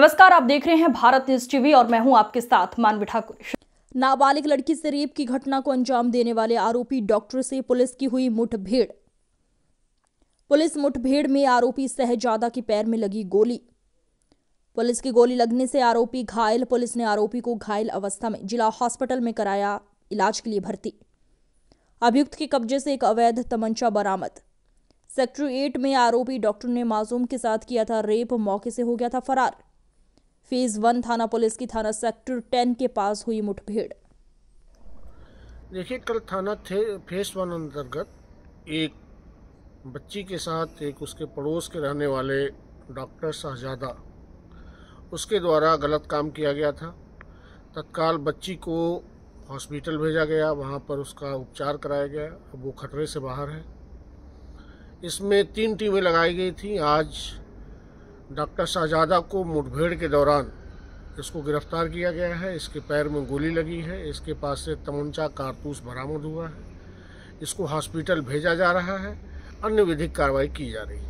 नमस्कार आप देख रहे हैं भारत न्यूज टीवी और मैं हूं आपके साथ मानवी ठाकुर नाबालिग लड़की से रेप की घटना को अंजाम देने वाले आरोपी डॉक्टर से पुलिस की हुई मुठभेड़ पुलिस मुठभेड़ में आरोपी सहजादा के पैर में लगी गोली पुलिस की गोली लगने से आरोपी घायल पुलिस ने आरोपी को घायल अवस्था में जिला हॉस्पिटल में कराया इलाज के लिए भर्ती अभियुक्त के कब्जे से एक अवैध तमंचा बरामद सेक्टर एट में आरोपी डॉक्टर ने मासूम के साथ किया था रेप मौके से हो गया था फरार फेज वन थाना पुलिस की थाना सेक्टर टेन के पास हुई मुठभेड़ देखिए कल थाना थे फेज वन अंतर्गत एक बच्ची के साथ एक उसके पड़ोस के रहने वाले डॉक्टर शाहजादा उसके द्वारा गलत काम किया गया था तत्काल बच्ची को हॉस्पिटल भेजा गया वहाँ पर उसका उपचार कराया गया अब वो खतरे से बाहर है इसमें तीन टीमें लगाई गई थी आज डॉक्टर शाहजादा को मुठभेड़ के दौरान इसको गिरफ्तार किया गया है इसके पैर में गोली लगी है इसके पास से तमंचा कारतूस बरामद हुआ है इसको हॉस्पिटल भेजा जा रहा है अन्य विधिक कार्रवाई की जा रही है